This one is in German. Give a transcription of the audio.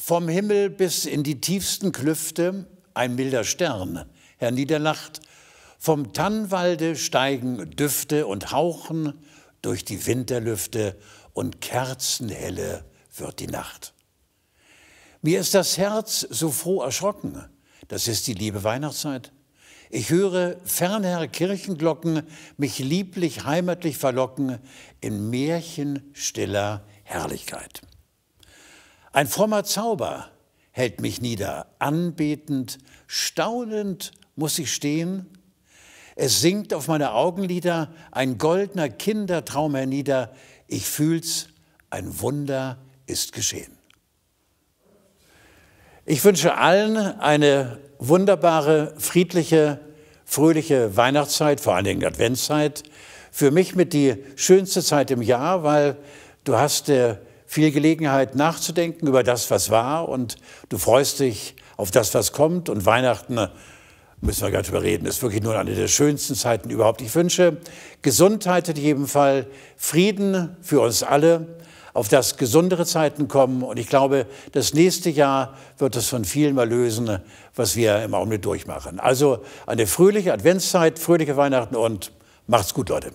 Vom Himmel bis in die tiefsten Klüfte ein milder Stern, Herr Niederlacht. Vom Tannwalde steigen Düfte und hauchen durch die Winterlüfte und kerzenhelle wird die Nacht. Mir ist das Herz so froh erschrocken, das ist die liebe Weihnachtszeit. Ich höre fernher Kirchenglocken mich lieblich heimatlich verlocken in märchenstiller Herrlichkeit. Ein frommer Zauber hält mich nieder, anbetend, staunend muss ich stehen. Es sinkt auf meine Augenlider ein goldener Kindertraum hernieder. Ich fühl's, ein Wunder ist geschehen. Ich wünsche allen eine wunderbare, friedliche, fröhliche Weihnachtszeit, vor allen Dingen Adventszeit. Für mich mit die schönste Zeit im Jahr, weil du hast der äh, viel Gelegenheit nachzudenken über das, was war. Und du freust dich auf das, was kommt. Und Weihnachten äh, müssen wir gar nicht drüber reden. Ist wirklich nur eine der schönsten Zeiten überhaupt. Ich wünsche Gesundheit in jedem Fall, Frieden für uns alle, auf das gesundere Zeiten kommen. Und ich glaube, das nächste Jahr wird es von vielen mal lösen, was wir im Augenblick durchmachen. Also eine fröhliche Adventszeit, fröhliche Weihnachten und macht's gut, Leute.